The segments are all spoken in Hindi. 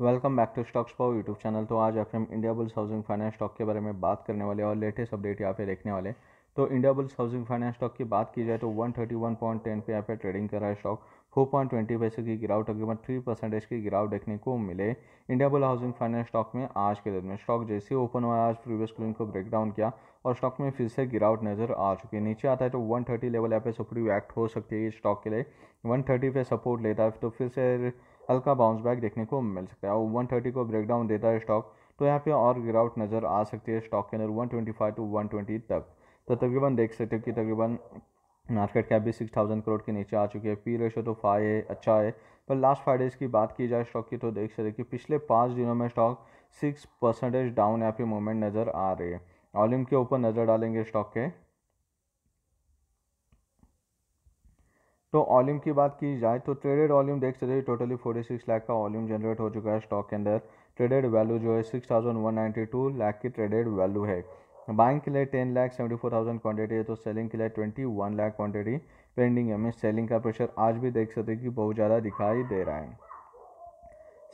welcome back to stocks Pao YouTube channel तो आज आप हम Indiabulls housing finance stock के बारे में बात करने वाले और लेटेस्ट अपडेट यहाँ पे देखने वाले तो Indiabulls housing finance stock की बात की जाए तो 131.10 पे यहाँ पे ट्रेडिंग कर रहा है स्टॉक 4.20 पैसे की गिरावट तकरीबन थ्री परसेंटेज की गिरावट देखने को मिले Indiabulls housing finance stock में आज के दिन में स्टॉक जैसे ओपन हुआ आज प्रीवियस क्लिंग को ब्रेक डाउन किया और स्टॉक में फिर से गिरावट नजर आ चुकी है नीचे आता है तो 130 लेवल यहाँ पे सुप्रीव एक्ट हो सकती है इस स्टॉक के लिए 130 पे सपोर्ट लेता है तो फिर से हल्का बाउंस बैक देखने को मिल सकता है और 130 को ब्रेक डाउन देता है स्टॉक तो यहाँ पे और गिरावट नजर आ सकती है स्टॉक के अंदर 125 टू 120 तक तो तकरीबन देख सकते हो कि तकरीबन मार्केट कैप भी सिक्स थाउजेंड करोड़ के नीचे आ चुकी है पी रेशो तो फाइव है अच्छा है पर लास्ट फाइव डेज़ की बात की जाए स्टॉक की तो देख सकते कि पिछले पाँच दिनों में स्टॉक सिक्स परसेंटेज डाउन या फिर मूवमेंट नज़र आ रही है वॉल्यूम के ऊपर नज़र डालेंगे स्टॉक के तो वॉल्यूम की बात की जाए तो ट्रेडेड वॉल्यूम देख सकते हैं टोटली सिक्स लाख का वॉल्यूम जनरेट हो चुका है स्टॉक के अंदर ट्रेडेड वैल्यू जो है six thousand one two lakh की ट्रेडेड वैल्यू है बाइंग के लिए ten lakh seventy four thousand quantity है तो सेलिंग के लिए twenty one lakh quantity pending है मीन सेलिंग का प्रेशर आज भी देख सकते हैं कि बहुत ज़्यादा दिखाई दे रहा है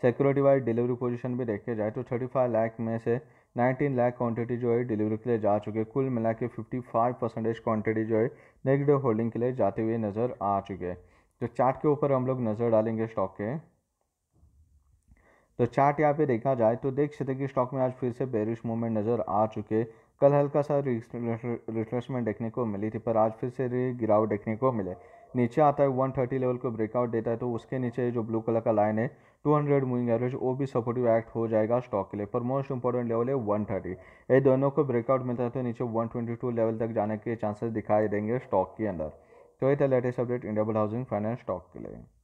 सिक्योरिटी वाइज डिलीवरी पोजिशन भी देखे जाए तो थर्टी फाइव लाख में से नाइनटीन लाख क्वांटिटी जो है डिलीवरी के लिए जा चुके कुल मिला के फिफ्टी फाइव परसेंटेज क्वान्टिटी जो है नेगेटिव होल्डिंग के लिए जाते हुए नज़र आ चुके हैं तो चार्ट के ऊपर हम लोग नज़र डालेंगे स्टॉक के तो चार्ट यहाँ पे देखा जाए तो देख सकते कि स्टॉक में आज फिर से बेरिश मूवमेंट नज़र आ चुके कल हल्का सा रिफ्रेशमेंट देखने को मिली थी पर आज फिर से गिरावट देखने को मिले नीचे आता है वन थर्टी लेवल को ब्रेकआउट देता है तो उसके नीचे जो ब्लू कलर का लाइन है टू हंड्रेड मूविंग एवरेज वो भी सपोर्टिव एक्ट हो जाएगा स्टॉक के लिए पर मोस्ट इंपॉर्टेंट लेवल है वन थर्टी ये दोनों को ब्रेकआउट मिलता है तो नीचे टू लेवल तक जाने के चांसेस दिखाई देंगे स्टॉक के अंदर तो ये था latest update Indiabulls housing finance stock के लिए